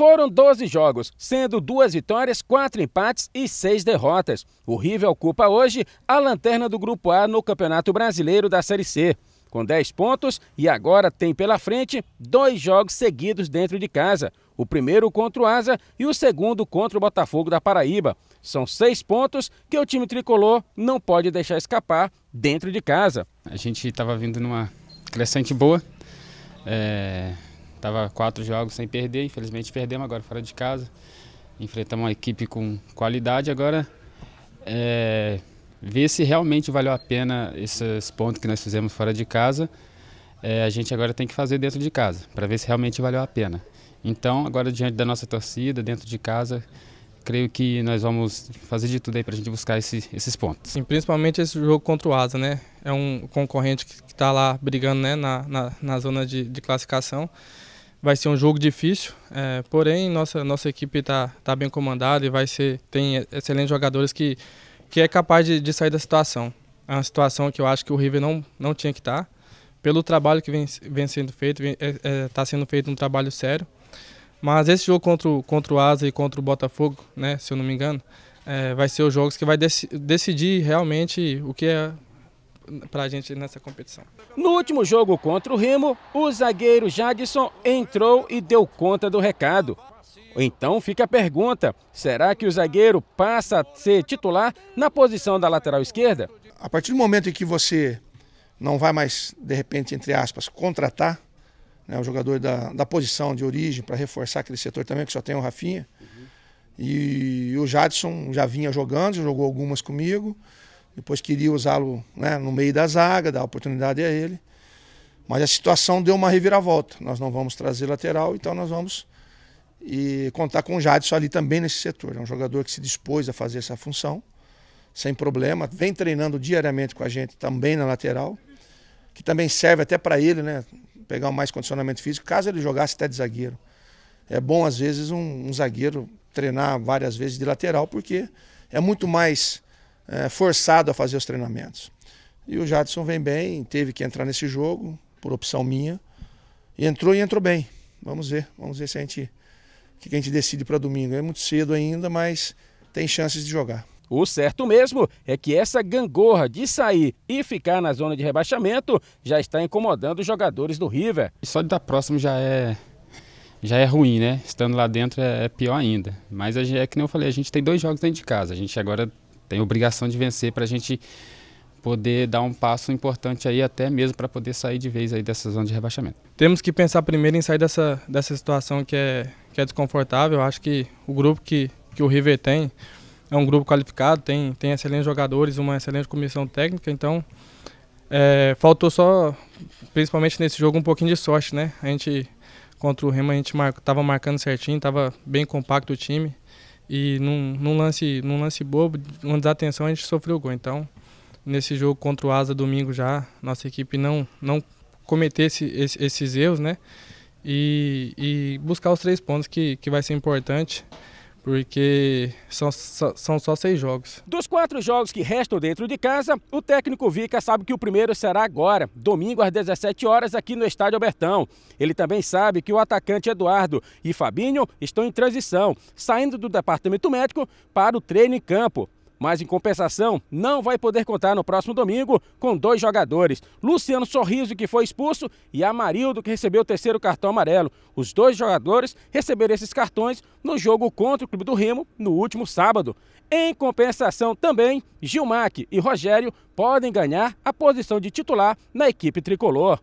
Foram 12 jogos, sendo duas vitórias, quatro empates e seis derrotas. O River ocupa hoje a lanterna do Grupo A no Campeonato Brasileiro da Série C com 10 pontos e agora tem pela frente dois jogos seguidos dentro de casa. O primeiro contra o Asa e o segundo contra o Botafogo da Paraíba. São seis pontos que o time tricolor não pode deixar escapar dentro de casa. A gente estava vindo numa crescente boa. É... Tava quatro jogos sem perder, infelizmente perdemos agora fora de casa. Enfrentamos uma equipe com qualidade. Agora é, ver se realmente valeu a pena esses pontos que nós fizemos fora de casa. É, a gente agora tem que fazer dentro de casa, para ver se realmente valeu a pena. Então, agora diante da nossa torcida, dentro de casa, creio que nós vamos fazer de tudo aí para a gente buscar esse, esses pontos. Sim, principalmente esse jogo contra o Asa, né? É um concorrente que está lá brigando né, na, na, na zona de, de classificação vai ser um jogo difícil, é, porém nossa, nossa equipe está tá bem comandada e vai ser, tem excelentes jogadores que, que é capaz de, de, sair da situação. É uma situação que eu acho que o River não, não tinha que estar. Tá. Pelo trabalho que vem, vem sendo feito, está é, é tá sendo feito um trabalho sério. Mas esse jogo contra, contra o Asa e contra o Botafogo, né, se eu não me engano, é, vai ser os jogos que vai dec decidir realmente o que é para a gente nessa competição. No último jogo contra o Remo, o zagueiro Jadson entrou e deu conta do recado. Então fica a pergunta: será que o zagueiro passa a ser titular na posição da lateral esquerda? A partir do momento em que você não vai mais, de repente, entre aspas, contratar né, o jogador da, da posição de origem para reforçar aquele setor também, que só tem o Rafinha. Uhum. E, e o Jadson já vinha jogando, já jogou algumas comigo. Depois queria usá-lo né, no meio da zaga, dar oportunidade a ele. Mas a situação deu uma reviravolta. Nós não vamos trazer lateral, então nós vamos e contar com o Jadson ali também nesse setor. É um jogador que se dispôs a fazer essa função, sem problema. Vem treinando diariamente com a gente também na lateral, que também serve até para ele, né? Pegar mais condicionamento físico, caso ele jogasse até de zagueiro. É bom, às vezes, um, um zagueiro treinar várias vezes de lateral, porque é muito mais é, forçado a fazer os treinamentos. E o Jadson vem bem, teve que entrar nesse jogo, por opção minha. Entrou e entrou bem. Vamos ver, vamos ver se a gente que a gente decide para domingo. É muito cedo ainda, mas tem chances de jogar. O certo mesmo é que essa gangorra de sair e ficar na zona de rebaixamento já está incomodando os jogadores do River. só de estar tá próximo já é já é ruim, né? Estando lá dentro é, é pior ainda. Mas é que nem eu falei, a gente tem dois jogos dentro de casa. A gente agora tem obrigação de vencer para a gente poder dar um passo importante aí até mesmo para poder sair de vez aí dessa zona de rebaixamento. Temos que pensar primeiro em sair dessa, dessa situação que é, que é desconfortável. acho que o grupo que, que o River tem é um grupo qualificado, tem, tem excelentes jogadores, uma excelente comissão técnica, então é, faltou só, principalmente nesse jogo, um pouquinho de sorte, né? A gente, contra o Remo, a gente mar, marcando certinho, estava bem compacto o time. E num, num, lance, num lance bobo, uma desatenção, a gente sofreu gol. Então, nesse jogo contra o Asa domingo já, nossa equipe não, não cometer esse, esses erros, né? E, e buscar os três pontos que, que vai ser importante porque são, são só seis jogos. Dos quatro jogos que restam dentro de casa, o técnico Vica sabe que o primeiro será agora, domingo às 17 horas, aqui no Estádio Albertão. Ele também sabe que o atacante Eduardo e Fabinho estão em transição, saindo do departamento médico para o treino em campo mas em compensação não vai poder contar no próximo domingo com dois jogadores, Luciano Sorriso, que foi expulso, e Amarildo, que recebeu o terceiro cartão amarelo. Os dois jogadores receberam esses cartões no jogo contra o Clube do Remo no último sábado. Em compensação também, Gilmac e Rogério podem ganhar a posição de titular na equipe tricolor.